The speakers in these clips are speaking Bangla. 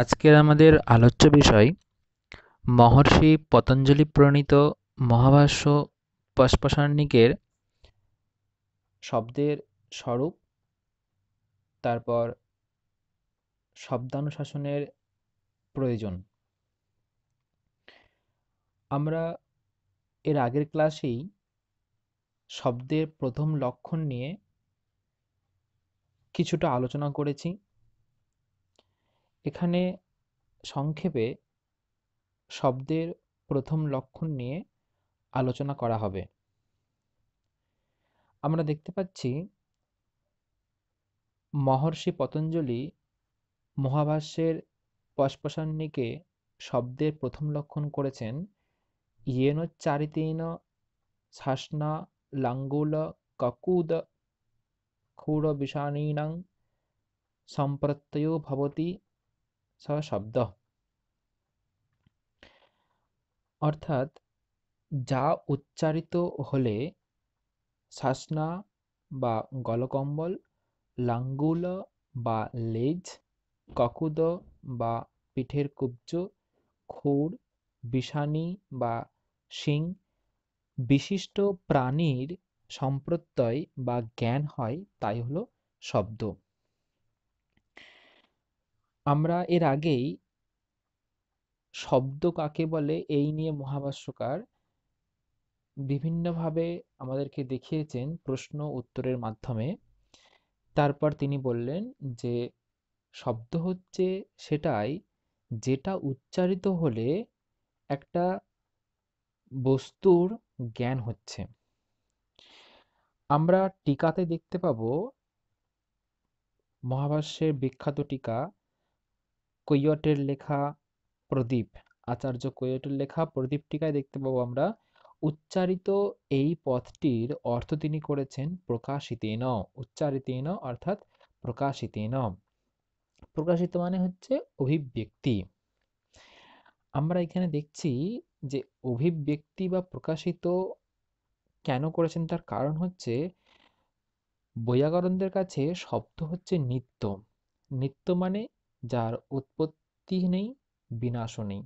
আজকের আমাদের আলোচ্য বিষয় মহর্ষি পতঞ্জলি প্রণীত মহাভাষ্য পশপাশান্নিকের শব্দের স্বরূপ তারপর শব্দানুশাসনের প্রয়োজন আমরা এর আগের ক্লাসেই শব্দের প্রথম লক্ষণ নিয়ে কিছুটা আলোচনা করেছি এখানে সংক্ষেপে শব্দের প্রথম লক্ষণ নিয়ে আলোচনা করা হবে আমরা দেখতে পাচ্ছি মহর্ষি পতঞ্জলি মহাভাষ্যের পশপসান্নিকে শব্দের প্রথম লক্ষণ করেছেন ইয়েন চারিতেন শাসনা লাঙ্গুল ককুদ ক্ষুর বিষাণীনাং সম্প্রত্যয় ভবতী শব্দ অর্থাৎ যা উচ্চারিত হলে শাসনা বা গলকম্বল লাঙ্গুল বা লেজ ককুদ বা পিঠের কুব্জ খুর বিষানি বা শিং বিশিষ্ট প্রাণীর সম্প্রত্যয় বা জ্ঞান হয় তাই হলো শব্দ আমরা এর আগেই শব্দ কাকে বলে এই নিয়ে মহাভাষ্যকার বিভিন্নভাবে আমাদেরকে দেখিয়েছেন প্রশ্ন উত্তরের মাধ্যমে তারপর তিনি বললেন যে শব্দ হচ্ছে সেটাই যেটা উচ্চারিত হলে একটা বস্তুর জ্ঞান হচ্ছে আমরা টিকাতে দেখতে পাব মহাভাষ্যের বিখ্যাত টিকা কৈয়টের লেখা প্রদীপ আচার্য কৈয়টের লেখা প্রদীপ টিকায় দেখতে পাবো আমরা উচ্চারিত এই পথটির অর্থ তিনি করেছেন প্রকাশিতেন উচ্চারিতেন অর্থাৎ প্রকাশিতেন প্রকাশিত মানে হচ্ছে অভিব্যক্তি আমরা এখানে দেখছি যে অভিব্যক্তি বা প্রকাশিত কেন করেছেন তার কারণ হচ্ছে বৈয়াকরণদের কাছে শব্দ হচ্ছে নিত্য নিত্য মানে যার উৎপত্তি নেই বিনাশও নেই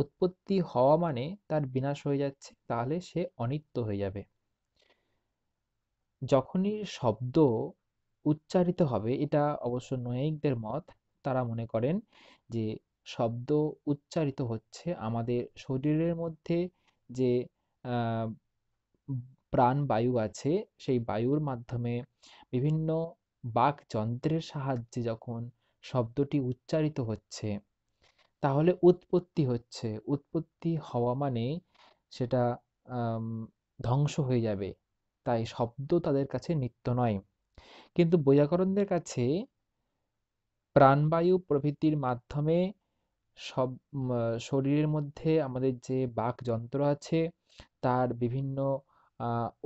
উৎপত্তি হওয়া মানে তার বিনাশ হয়ে যাচ্ছে তাহলে সে অনিত্য হয়ে যাবে যখনই শব্দ উচ্চারিত হবে এটা অবশ্য নৈয়িকদের মত তারা মনে করেন যে শব্দ উচ্চারিত হচ্ছে আমাদের শরীরের মধ্যে যে প্রাণ বায়ু আছে সেই বায়ুর মাধ্যমে বিভিন্ন বাক যন্ত্রের সাহায্যে যখন শব্দটি উচ্চারিত হচ্ছে তাহলে উৎপত্তি হচ্ছে উৎপত্তি হওয়া মানে সেটা ধ্বংস হয়ে যাবে তাই শব্দ তাদের কাছে নিত্য নয় কিন্তু বৈয়াকরণদের কাছে প্রাণবায়ু প্রভৃতির মাধ্যমে সব শরীরের মধ্যে আমাদের যে বাক যন্ত্র আছে তার বিভিন্ন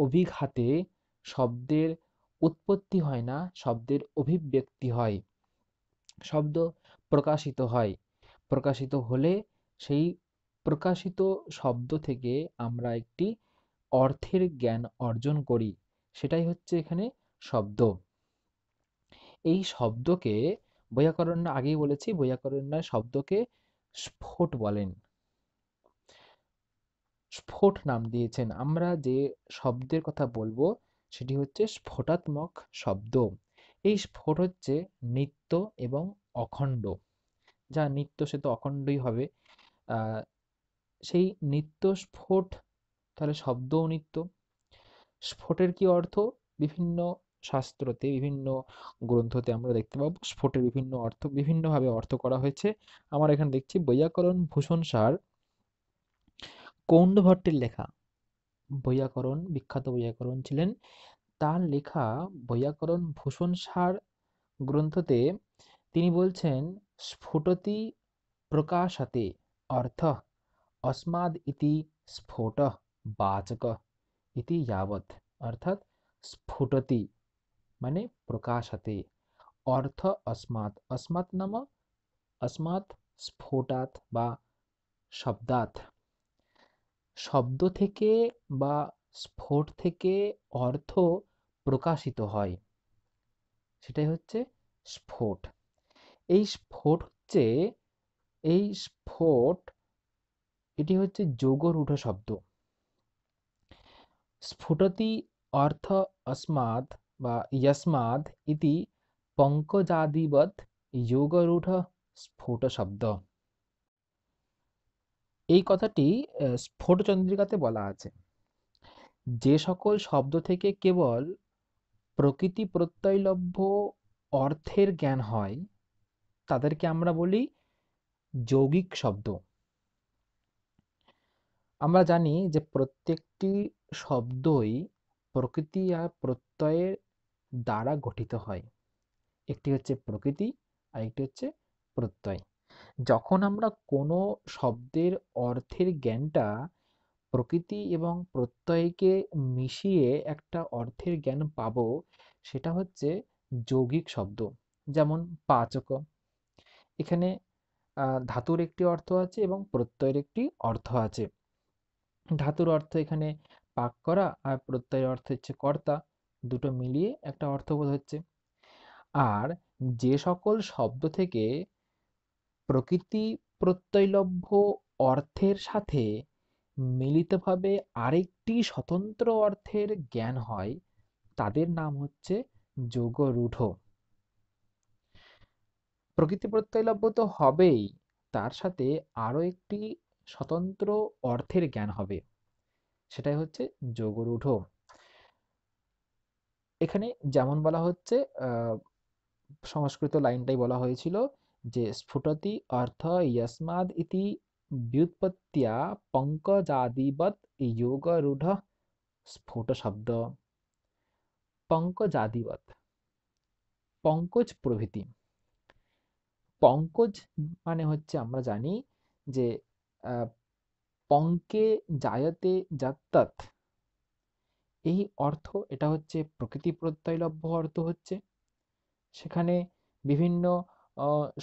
অভিঘাতে শব্দের উৎপত্তি হয় না শব্দের অভিব্যক্তি হয় শব্দ প্রকাশিত হয় প্রকাশিত হলে সেই প্রকাশিত শব্দ থেকে আমরা একটি অর্থের জ্ঞান অর্জন করি সেটাই হচ্ছে এখানে শব্দ এই শব্দকে বৈয়াকরণ্য আগেই বলেছি বৈয়াকরণ্য শব্দকে স্ফোট বলেন স্ফোট নাম দিয়েছেন আমরা যে শব্দের কথা বলবো সেটি হচ্ছে স্ফোটাত্মক শব্দ এই স্ফোট হচ্ছে নিত্য এবং অখণ্ড যা নিত্য সে তো অখণ্ডই হবে সেই নিত্য স্ফোট তাহলে শব্দও নিত্য স্ফোটের কি অর্থ বিভিন্ন শাস্ত্রতে বিভিন্ন গ্রন্থতে আমরা দেখতে পাবো স্ফোটের বিভিন্ন অর্থ বিভিন্নভাবে অর্থ করা হয়েছে আমার এখানে দেখছি বৈয়াকরণ ভূষণ সার কৌন্দ ভট্টের লেখা বৈয়াকরণ বিখ্যাত বৈয়াকরণ ছিলেন তার লেখা বৈয়াকরণ ভূষণ সার গ্রন্থতে তিনি বলছেন স্ফুটতি প্রকাশতে অর্থ অস্মাদ ইতি স্ফোট বাচক ইতি যাবৎ অর্থাৎ স্ফুটতি মানে প্রকাশতে অর্থ অস্মাত অস্মাত নাম অস্মাত স্ফোটাত বা শব্দাত শব্দ থেকে বা স্ফোট থেকে অর্থ প্রকাশিত হয় সেটাই হচ্ছে স্ফোট এই স্ফোট হচ্ছে এই স্ফোট এটি হচ্ছে যোগরূঢ় শব্দ স্ফুটতি অর্থ অস্মাদ বা ইয়স্মাদ ইতি পঙ্কজাদিবৎ যোগরূঢ় স্ফোট শব্দ এই কথাটি স্ফোট চন্দ্রিকাতে বলা আছে যে সকল শব্দ থেকে কেবল প্রকৃতি প্রত্যয়লভ্য অর্থের জ্ঞান হয় তাদেরকে আমরা বলি যৌগিক শব্দ আমরা জানি যে প্রত্যেকটি শব্দই প্রকৃতি আর প্রত্যয়ের দ্বারা গঠিত হয় একটি হচ্ছে প্রকৃতি আর একটি হচ্ছে প্রত্যয় যখন আমরা কোনো শব্দের অর্থের জ্ঞানটা প্রকৃতি এবং প্রত্যয়কে মিশিয়ে একটা অর্থের জ্ঞান পাব সেটা হচ্ছে যৌগিক শব্দ যেমন পাচক এখানে ধাতুর একটি অর্থ আছে এবং প্রত্যয়ের একটি অর্থ আছে ধাতুর অর্থ এখানে পাক করা আর প্রত্যয়ের অর্থ হচ্ছে কর্তা দুটো মিলিয়ে একটা অর্থবোধ হচ্ছে আর যে সকল শব্দ থেকে প্রকৃতি প্রত্যয়লভ্য অর্থের সাথে মিলিতভাবে আরেকটি স্বতন্ত্র অর্থের জ্ঞান হয় তাদের নাম হচ্ছে যোগরূঢ় প্রকৃতি প্রত্যয়লভ্য তো হবেই তার সাথে আরও একটি স্বতন্ত্র অর্থের জ্ঞান হবে সেটাই হচ্ছে যোগরূঢ় এখানে যেমন বলা হচ্ছে সংস্কৃত লাইনটাই বলা হয়েছিল যে স্ফুটতি অর্থ ইয়াসমাদ ইতি व्युत्पत्त्या पङ्कजादिवत् योगरूढः শব্দ পঙ্কজাদিবৎ পঙ্কজ প্রভৃতি পঙ্কজ মানে হচ্ছে আমরা জানি যে পঙ্কে জায়তে যাত্তাত এই অর্থ এটা হচ্ছে প্রকৃতি প্রত্যয়লভ্য অর্থ হচ্ছে সেখানে বিভিন্ন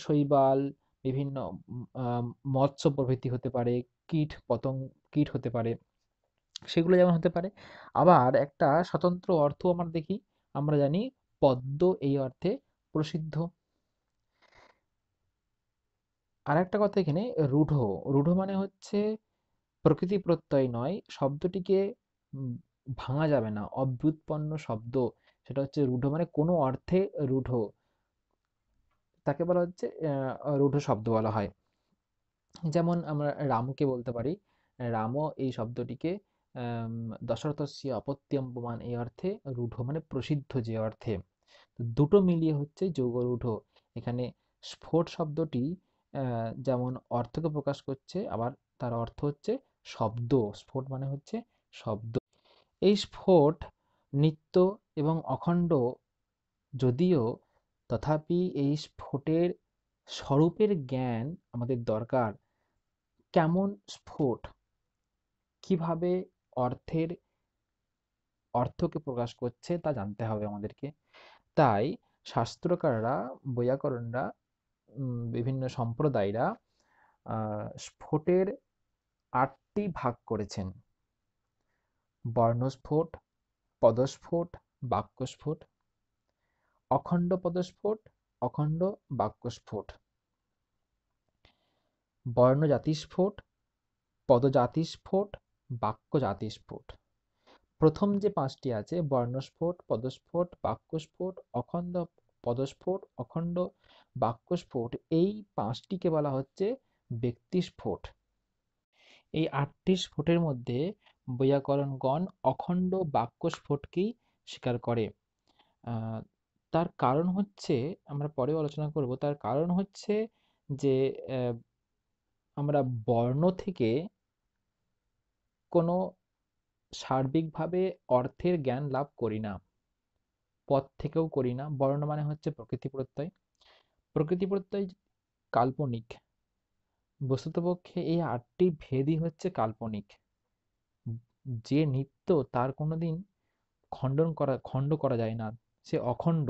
শৈবাল বিভিন্ন মৎস্য প্রভৃতি হতে পারে কীট পতঙ্গ কীট হতে পারে সেগুলো যেমন হতে পারে আবার একটা স্বতন্ত্র অর্থ আমরা দেখি আমরা জানি পদ্ম এই অর্থে প্রসিদ্ধ আর একটা কথা এখানে রূঢ় রূঢ় মানে হচ্ছে প্রকৃতি প্রত্যয় নয় শব্দটিকে ভাঙা যাবে না অভ্যুৎপন্ন শব্দ সেটা হচ্ছে রূঢ় মানে কোনো অর্থে রূঢ় তাকে বলা হচ্ছে রূঢ় শব্দ বলা হয় যেমন আমরা রামকে বলতে পারি রাম এই শব্দটিকে দশরথস্য অপত্যম প্রমাণ এই অর্থে রূঢ় মানে প্রসিদ্ধ যে অর্থে দুটো মিলিয়ে হচ্ছে যৌগরূঢ় এখানে স্ফোট শব্দটি যেমন অর্থকে প্রকাশ করছে আবার তার অর্থ হচ্ছে শব্দ স্ফোট মানে হচ্ছে শব্দ এই স্ফোট নিত্য এবং অখণ্ড যদিও তথাপি এই স্ফোটের স্বরূপের জ্ঞান আমাদের দরকার কেমন স্ফোট কিভাবে অর্থের অর্থকে প্রকাশ করছে তা জানতে হবে আমাদেরকে তাই শাস্ত্রকাররা বৈয়াকরণরা বিভিন্ন সম্প্রদায়রা স্ফোটের আটটি ভাগ করেছেন বর্ণস্ফোট পদস্ফোট বাক্যস্ফোট অখণ্ড পদস্ফোট অখণ্ড বাক্যস্ফোট বর্ণজাতিস্ফোট পদজাতিস্ফোট বাক্যজাতিস্ফোট প্রথম যে পাঁচটি আছে বর্ণস্ফোট পদস্ফোট বাক্যস্ফোট অখণ্ড পদস্ফোট অখণ্ড বাক্যস্ফোট এই পাঁচটিকে বলা হচ্ছে ব্যক্তিস্ফোট এই আটটি স্ফোটের মধ্যে বৈয়াকরণগণ অখণ্ড বাক্যস্ফোটকেই স্বীকার করে তার কারণ হচ্ছে আমরা পরেও আলোচনা করব তার কারণ হচ্ছে যে আমরা বর্ণ থেকে কোনো সার্বিকভাবে অর্থের জ্ঞান লাভ করি না পথ থেকেও করি না বর্ণ মানে হচ্ছে প্রকৃতি প্রত্যয় প্রকৃতি প্রত্যয় কাল্পনিক বস্তুতপক্ষে এই আটটি ভেদই হচ্ছে কাল্পনিক যে নিত্য তার কোনোদিন খণ্ডন করা খণ্ড করা যায় না সে অখণ্ড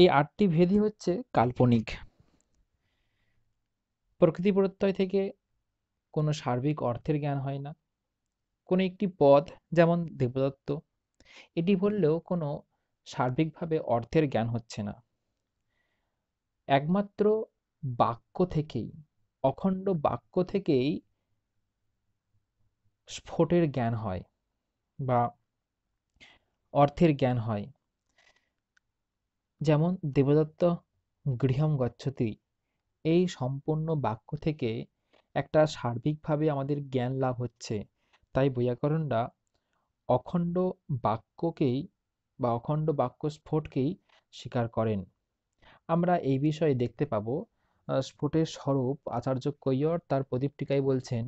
এই আটটি ভেদই হচ্ছে কাল্পনিক প্রকৃতি প্রত্যয় থেকে কোনো সার্বিক অর্থের জ্ঞান হয় না কোনো একটি পদ যেমন দেবদত্ত এটি বললেও কোনো সার্বিকভাবে অর্থের জ্ঞান হচ্ছে না একমাত্র বাক্য থেকেই অখণ্ড বাক্য থেকেই স্ফোটের জ্ঞান হয় বা অর্থের জ্ঞান হয় যেমন দেবদত্ত গৃহম গচ্ছতি এই সম্পূর্ণ বাক্য থেকে একটা সার্বিকভাবে আমাদের জ্ঞান লাভ হচ্ছে তাই বৈয়াকরণরা অখণ্ড বাক্যকেই বা অখণ্ড বাক্য স্ফোটকেই স্বীকার করেন আমরা এই বিষয়ে দেখতে পাব স্ফোটের স্বরূপ আচার্য কৈয়র তার প্রদীপটিকায় বলছেন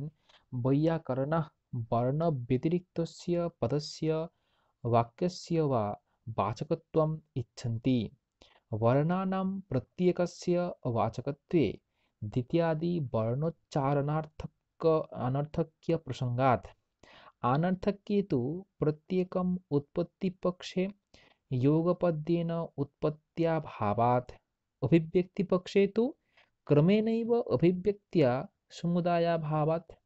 বৈয়াকরণাহ वर्णव्यतिरिक्तस्य पदस्य वाक्यस्य वा वाचकत्वम् इच्छन्ति वर्णानां प्रत्येकस्य वाचकत्वे द्वितीयादिवर्णोच्चारणार्थक अनर्थक्यप्रसङ्गात् अनर्थक्ये तु प्रत्येकम् उत्पत्तिपक्षे योगपद्येन उत्पत्त्याभावात् अभिव्यक्तिपक्षे तु क्रमेणैव अभिव्यक्त्या समुदायाभावात्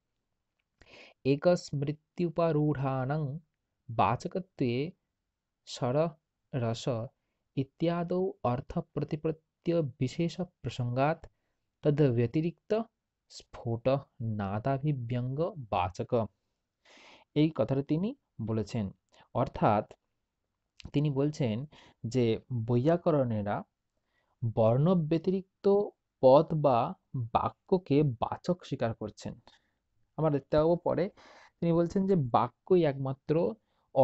एकस्मृत्युपरूढाणां वाचकत्वे षड् रस इत्यादौ अर्थप्रतिपत्त्यविशेषप्रसङ्गात् তদ্ব্যতিরিক্ত বাচক এই কথাটা তিনি বলেছেন অর্থাৎ তিনি বলছেন যে বৈয়াকরণেরা বর্ণব্যতিরিক্ত পদ বা বাক্যকে বাচক স্বীকার করছেন আমার পাবো পরে তিনি বলছেন যে বাক্যই একমাত্র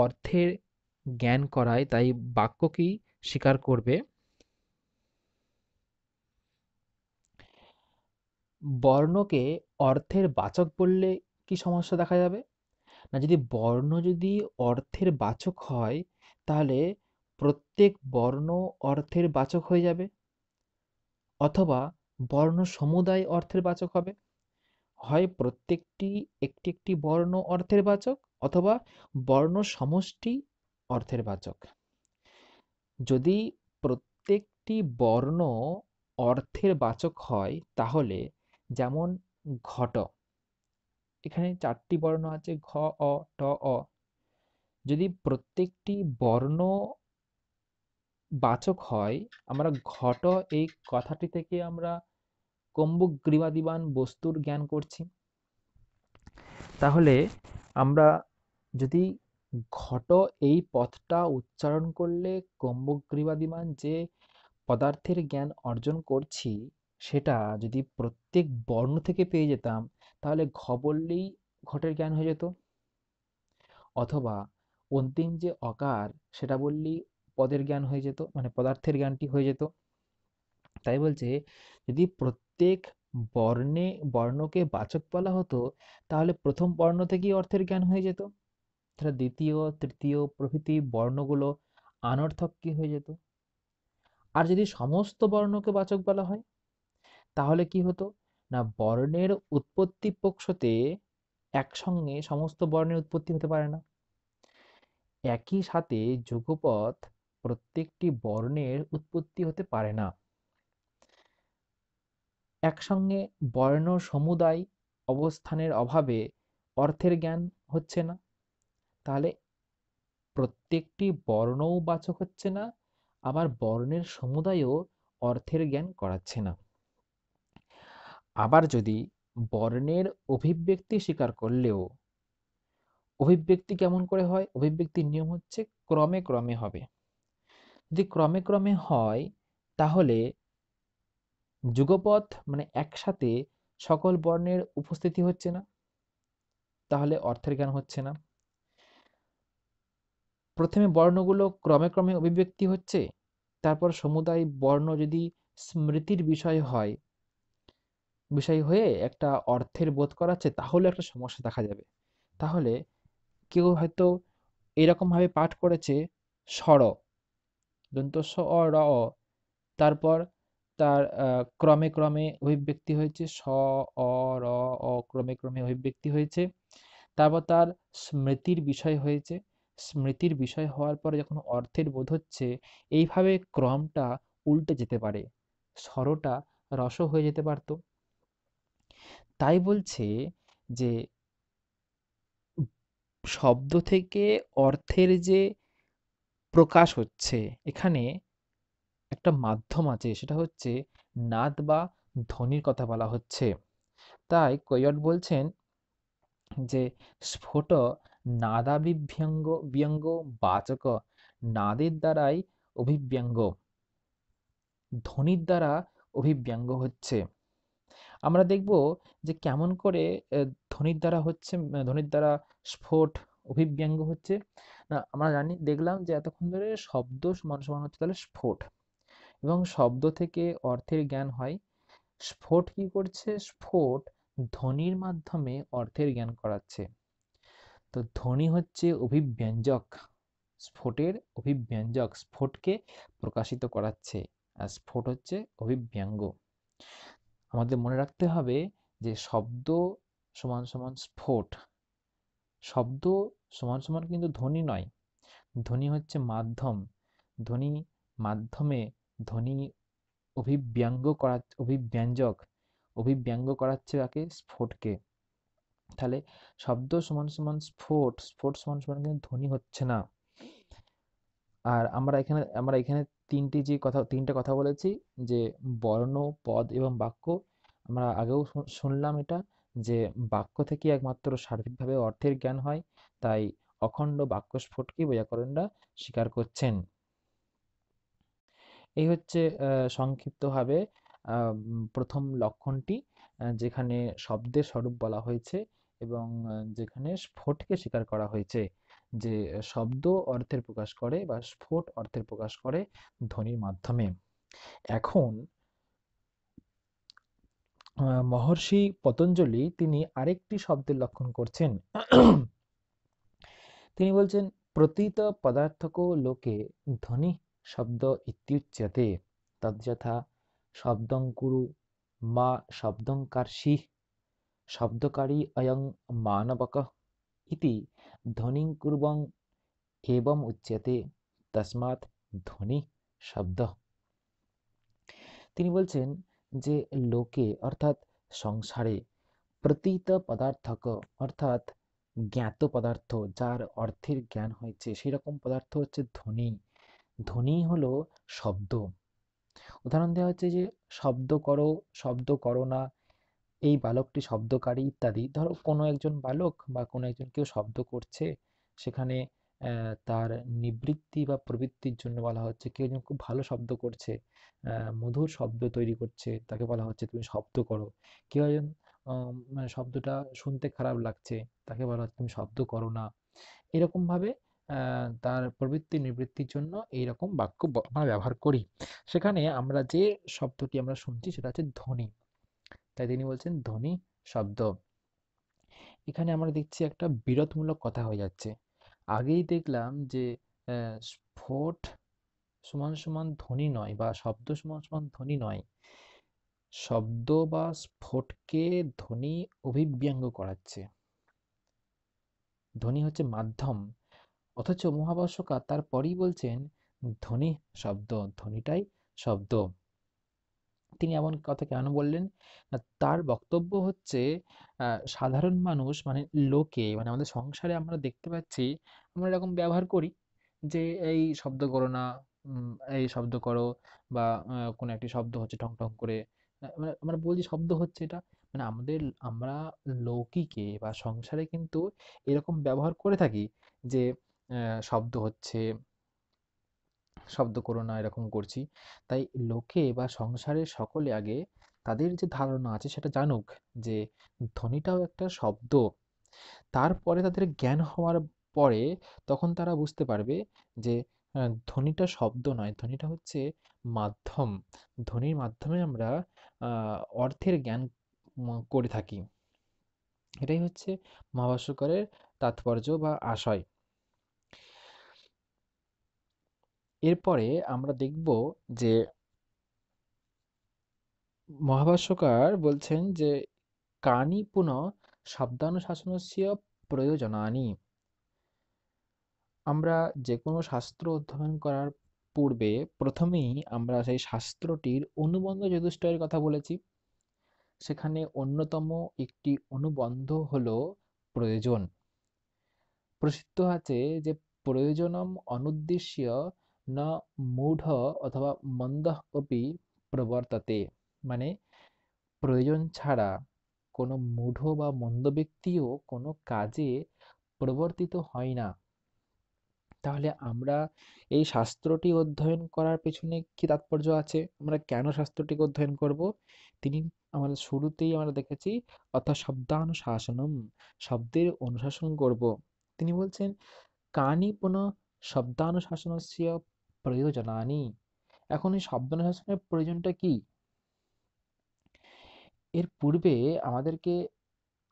অর্থের জ্ঞান করায় তাই বাক্যকেই স্বীকার করবে বর্ণকে অর্থের বাচক বললে কি সমস্যা দেখা যাবে না যদি বর্ণ যদি অর্থের বাচক হয় তাহলে প্রত্যেক বর্ণ অর্থের বাচক হয়ে যাবে অথবা বর্ণ সমুদায় অর্থের বাচক হবে হয় প্রত্যেকটি একটি একটি বর্ণ অর্থের বাচক অথবা বর্ণ সমষ্টি অর্থের বাচক যদি প্রত্যেকটি বর্ণ অর্থের বাচক হয় তাহলে যেমন ঘট এখানে চারটি বর্ণ আছে ঘ অ ট অ যদি প্রত্যেকটি বর্ণ বাচক হয় আমরা ঘট এই কথাটি থেকে আমরা গ্রীবাদিবান বস্তুর জ্ঞান করছি তাহলে আমরা যদি ঘট এই পথটা উচ্চারণ করলে কম্বগ্রীবাদিমান যে পদার্থের জ্ঞান অর্জন করছি সেটা যদি প্রত্যেক বর্ণ থেকে পেয়ে যেতাম তাহলে ঘ বললেই ঘটের জ্ঞান হয়ে যেত অথবা অন্তিম যে অকার সেটা বললেই পদের জ্ঞান হয়ে যেত মানে পদার্থের জ্ঞানটি হয়ে যেত তাই বলছে যদি প্রত্যেক বর্ণে বর্ণকে বাচক বলা হতো তাহলে প্রথম বর্ণ থেকেই অর্থের জ্ঞান হয়ে যেত তাহলে দ্বিতীয় তৃতীয় প্রভৃতি বর্ণগুলো আনর্থক কি হয়ে যেত আর যদি সমস্ত বর্ণকে বাচক বলা হয় তাহলে কি হতো না বর্ণের উৎপত্তি পক্ষতে একসঙ্গে সমস্ত বর্ণের উৎপত্তি হতে পারে না একই সাথে যুগপথ প্রত্যেকটি বর্ণের উৎপত্তি হতে পারে না একসঙ্গে বর্ণ সমুদায় অবস্থানের অভাবে অর্থের জ্ঞান হচ্ছে না তাহলে প্রত্যেকটি বর্ণও বাচক হচ্ছে না আবার বর্ণের সমুদায়ও অর্থের জ্ঞান করাচ্ছে না আবার যদি বর্ণের অভিব্যক্তি স্বীকার করলেও অভিব্যক্তি কেমন করে হয় অভিব্যক্তির নিয়ম হচ্ছে ক্রমে ক্রমে হবে যদি ক্রমে ক্রমে হয় তাহলে যুগপথ মানে একসাথে সকল বর্ণের উপস্থিতি হচ্ছে না তাহলে অর্থের জ্ঞান হচ্ছে না প্রথমে বর্ণগুলো ক্রমে ক্রমে অভিব্যক্তি হচ্ছে তারপর সমুদায় বর্ণ যদি স্মৃতির বিষয় হয় বিষয় হয়ে একটা অর্থের বোধ করাচ্ছে তাহলে একটা সমস্যা দেখা যাবে তাহলে কেউ হয়তো এরকমভাবে পাঠ করেছে স্বর দন্ত স অ র তারপর তার ক্রমে ক্রমে অভিব্যক্তি হয়েছে স অ র অ ক্রমে ক্রমে অভিব্যক্তি হয়েছে তারপর তার স্মৃতির বিষয় হয়েছে স্মৃতির বিষয় হওয়ার পরে যখন অর্থের বোধ হচ্ছে এইভাবে ক্রমটা উল্টে যেতে পারে স্বরটা রস হয়ে যেতে পারত তাই বলছে যে শব্দ থেকে অর্থের যে প্রকাশ হচ্ছে এখানে একটা মাধ্যম আছে সেটা হচ্ছে নাদ বা ধ্বনির কথা বলা হচ্ছে তাই কৈয়ট বলছেন যে স্ফোট নাদাবিভ্যঙ্গ ব্যঙ্গ বাচক নাদের দ্বারাই অভিব্যঙ্গ ধ্বনির দ্বারা অভিব্যঙ্গ হচ্ছে আমরা দেখব যে কেমন করে ধ্বনির দ্বারা হচ্ছে ধ্বনির দ্বারা স্ফোট অভিব্যঙ্গ হচ্ছে না আমরা জানি দেখলাম যে এতক্ষণ ধরে শব্দ মানুষ মানে হচ্ছে তাহলে স্ফোট এবং শব্দ থেকে অর্থের জ্ঞান হয় স্ফোট কি করছে স্ফোট ধ্বনির মাধ্যমে অর্থের জ্ঞান করাচ্ছে তো ধ্বনি হচ্ছে অভিব্যঞ্জক স্ফোটের অভিব্যঞ্জক স্ফোটকে প্রকাশিত করাচ্ছে আর স্ফোট হচ্ছে অভিব্যঙ্গ আমাদের মনে রাখতে হবে যে শব্দ সমান সমান স্ফোট শব্দ সমান সমান কিন্তু ধ্বনি নয় ধ্বনি হচ্ছে মাধ্যম ধ্বনি মাধ্যমে ধ্বনি অভিব্যঙ্গ করা অভিব্যঞ্জক অভিব্যঙ্গ করাচ্ছে তাকে স্ফোটকে তাহলে শব্দ সমান সমান স্ফোট স্ফোট সমান সমান কিন্তু ধ্বনি হচ্ছে না আর আমরা এখানে আমরা এখানে তিনটি যে কথা তিনটা কথা বলেছি যে বর্ণ পদ এবং বাক্য আমরা আগেও শুনলাম এটা যে বাক্য থেকে একমাত্র সার্বিকভাবে অর্থের জ্ঞান হয় তাই অখণ্ড বাক্যস্ফোটকে ব্যাকরণরা স্বীকার করছেন এই হচ্ছে সংক্ষিপ্তভাবে প্রথম লক্ষণটি যেখানে শব্দের স্বরূপ বলা হয়েছে এবং যেখানে স্ফোটকে স্বীকার করা হয়েছে যে শব্দ অর্থের প্রকাশ করে বা স্ফোট অর্থের প্রকাশ করে ধ্বনির মাধ্যমে এখন মহর্ষি পতঞ্জলি তিনি আরেকটি শব্দের লক্ষণ করছেন তিনি বলছেন প্রতীত পদার্থক লোকে ধ্বনি শব্দ ইত্যুচ্যতে তদ্যথা শব্দং কুরু মা শব্দংকার্ষি শব্দকারী অয়ং মানবক ইতি ধ্বনিং কুর্বং এবং উচ্যতে তসমাৎ ধ্বনি শব্দ তিনি বলছেন যে লোকে অর্থাৎ সংসারে প্রতীত পদার্থক অর্থাৎ জ্ঞাত পদার্থ যার অর্থের জ্ঞান হয়েছে সেরকম পদার্থ হচ্ছে ধ্বনি ধ্বনি হলো শব্দ উদাহরণ দেওয়া হচ্ছে যে শব্দ করো শব্দ করো না এই বালকটি শব্দকারী ইত্যাদি ধরো কোনো একজন বালক বা কোনো একজন কেউ শব্দ করছে সেখানে তার নিবৃত্তি বা প্রবৃত্তির জন্য বলা হচ্ছে কেউ একজন খুব ভালো শব্দ করছে মধুর শব্দ তৈরি করছে তাকে বলা হচ্ছে তুমি শব্দ করো কেউ একজন মানে শব্দটা শুনতে খারাপ লাগছে তাকে বলা হচ্ছে তুমি শব্দ করো না এরকমভাবে তার প্রবৃত্তি নিবৃত্তির জন্য এই রকম বাক্য আমরা ব্যবহার করি সেখানে আমরা যে শব্দটি আমরা শুনছি সেটা হচ্ছে ধ্বনি তাই তিনি বলছেন ধ্বনি শব্দ এখানে আমরা দেখছি একটা বিরোধমূলক কথা হয়ে যাচ্ছে আগেই দেখলাম যে স্ফোট সমান সমান ধ্বনি নয় বা শব্দ সমান সমান ধ্বনি নয় শব্দ বা স্ফোটকে ধ্বনি অভিব্যঙ্গ করাচ্ছে ধ্বনি হচ্ছে মাধ্যম অথচ মহাবর্ষকার তারপরই বলছেন ধ্বনি শব্দ ধ্বনিটাই শব্দ তিনি এমন কথা কেন বললেন তার বক্তব্য হচ্ছে সাধারণ মানুষ মানে লোকে মানে আমাদের সংসারে আমরা দেখতে পাচ্ছি আমরা এরকম ব্যবহার করি যে এই শব্দ করো না এই শব্দ করো বা কোনো একটি শব্দ হচ্ছে ঠং ঠং করে মানে আমরা বলছি শব্দ হচ্ছে এটা মানে আমাদের আমরা লৌকিকে বা সংসারে কিন্তু এরকম ব্যবহার করে থাকি যে শব্দ হচ্ছে শব্দ করো না এরকম করছি তাই লোকে বা সংসারে সকলে আগে তাদের যে ধারণা আছে সেটা জানুক যে ধ্বনিটাও একটা শব্দ তারপরে তাদের জ্ঞান হওয়ার পরে তখন তারা বুঝতে পারবে যে ধ্বনিটা শব্দ নয় ধ্বনিটা হচ্ছে মাধ্যম ধ্বনির মাধ্যমে আমরা অর্থের জ্ঞান করে থাকি এটাই হচ্ছে মহাভাষ্যকরের তাৎপর্য বা আশয় এরপরে আমরা দেখব যে মহাভাষ্যকার বলছেন যে কানি পুনঃ শব্দানুশাসনস্য প্রয়োজনানি আমরা যে কোনো শাস্ত্র অধ্যয়ন করার পূর্বে প্রথমেই আমরা সেই শাস্ত্রটির অনুবন্ধ যদুষ্টয়ের কথা বলেছি সেখানে অন্যতম একটি অনুবন্ধ হল প্রয়োজন প্রসিদ্ধ আছে যে প্রয়োজনম অনুদ্দেশ্য न মূঢ় অথবা মন্দ অপি প্রবর্ততে মানে প্রয়োজন ছাড়া কোনো মূঢ় বা মন্দ ব্যক্তিও কোনো কাজে প্রবর্তিত হয় না তাহলে আমরা এই শাস্ত্রটি অধ্যয়ন করার পেছনে কি তাৎপর্য আছে আমরা কেন শাস্ত্রটি অধ্যয়ন করব তিনি আমাদের শুরুতেই আমরা দেখেছি অর্থাৎ শব্দানুশাসনম শব্দের অনুশাসন করব তিনি বলছেন কানি পুনঃ শব্দানুশাসনস্য প্রয়োজন আনি এখন এই শব্দ অনুশাসনের প্রয়োজনটা কি এর পূর্বে আমাদেরকে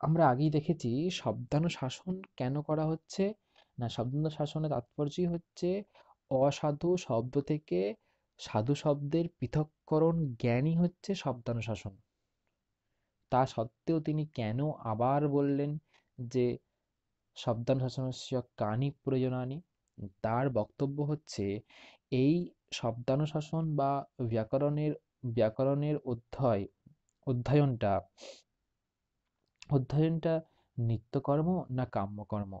আমরা আগেই দেখেছি শব্দানুশাসন কেন করা হচ্ছে না শব্দানুশাসনের তাৎপর্যই হচ্ছে অসাধু শব্দ থেকে সাধু শব্দের পৃথককরণ জ্ঞানই হচ্ছে শব্দানুশাসন তা সত্ত্বেও তিনি কেন আবার বললেন যে শব্দানুশাসন কানি প্রয়োজনানি তার বক্তব্য হচ্ছে এই শব্দানুশাসন বা ব্যাকরণের ব্যাকরণের অধ্যয় অধ্যয়নটা অধ্যয়নটা নিত্যকর্ম না কাম্যকর্ম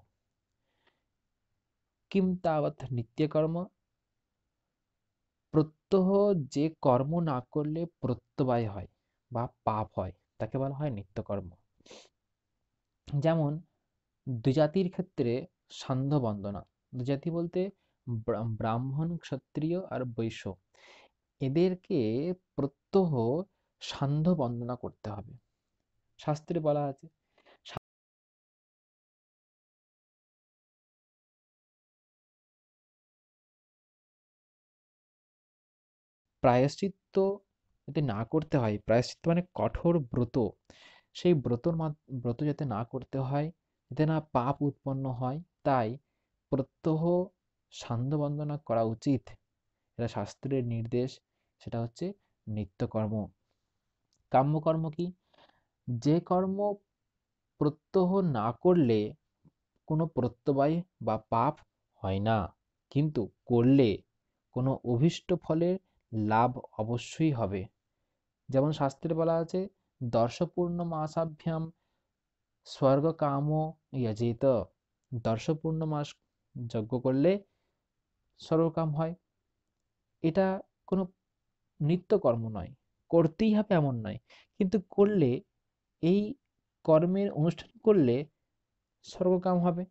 কিম তাবৎ নিত্যকর্ম প্রত্যহ যে কর্ম না করলে প্রত্যবায় হয় বা পাপ হয় তাকে বলা হয় নিত্যকর্ম যেমন দুজাতির ক্ষেত্রে সান্ধ্য বন্দনা দুজাতি বলতে ব্রাহ্মণ ক্ষত্রিয় আর বৈশ্য এদেরকে প্রত্যহ সান্ধ্য বন্দনা করতে হবে শাস্ত্রে বলা আছে প্রায়শ্চিত্ত যাতে না করতে হয় প্রায়শ্চিত্ত মানে কঠোর ব্রত সেই ব্রতর ব্রত যাতে না করতে হয় যাতে না পাপ উৎপন্ন হয় তাই প্রত্যহ সান্ধ্য বন্দনা করা উচিত এটা শাস্ত্রের নির্দেশ সেটা হচ্ছে নিত্যকর্ম কাম্যকর্ম কি যে কর্ম প্রত্যহ না করলে কোনো প্রত্যবায় বা পাপ হয় না কিন্তু করলে কোনো অভীষ্ট ফলের লাভ অবশ্যই হবে যেমন শাস্ত্রে বলা আছে দর্শপূর্ণ মাসাভ্যাম স্বর্গকাম ইয়াজিত দর্শপূর্ণ মাস যজ্ঞ করলে সরলকাম হয় এটা কোনো নিত্যকর্ম নয় করতেই হবে এমন নয় কিন্তু করলে এই কর্মের অনুষ্ঠান করলে সর্বকাম হবে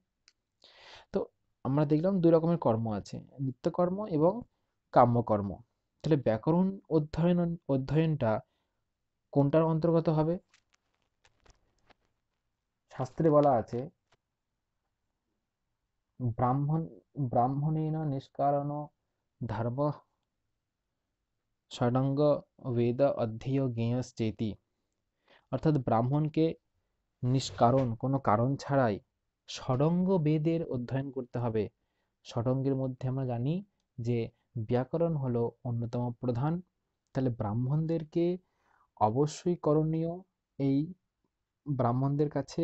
তো আমরা দেখলাম দুই রকমের কর্ম আছে নিত্যকর্ম এবং কাম্যকর্ম তাহলে ব্যাকরণ অধ্যয়ন অধ্যয়নটা কোনটার অন্তর্গত হবে শাস্ত্রে বলা আছে ব্রাহ্মণ ब्राह्मण নিষ্কারণ निष्कारणो ষড়ঙ্গ বেদ অধ্যেয় জ্ঞেয়শ্চেতি অর্থাৎ ব্রাহ্মণকে নিষ্কারণ কোনো কারণ ছাড়াই ষড়ঙ্গ বেদের অধ্যয়ন করতে হবে ষড়ঙ্গের মধ্যে আমরা জানি যে ব্যাকরণ হলো অন্যতম প্রধান তাহলে ব্রাহ্মণদেরকে অবশ্যই করণীয় এই ব্রাহ্মণদের কাছে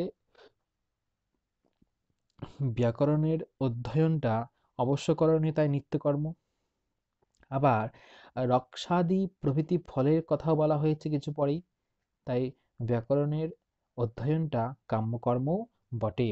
ব্যাকরণের অধ্যয়নটা অবশ্যকরণে তাই নিত্যকর্ম আবার রক্সাদি প্রভৃতি ফলের কথাও বলা হয়েছে কিছু পরেই তাই ব্যাকরণের অধ্যয়নটা কাম্যকর্ম বটে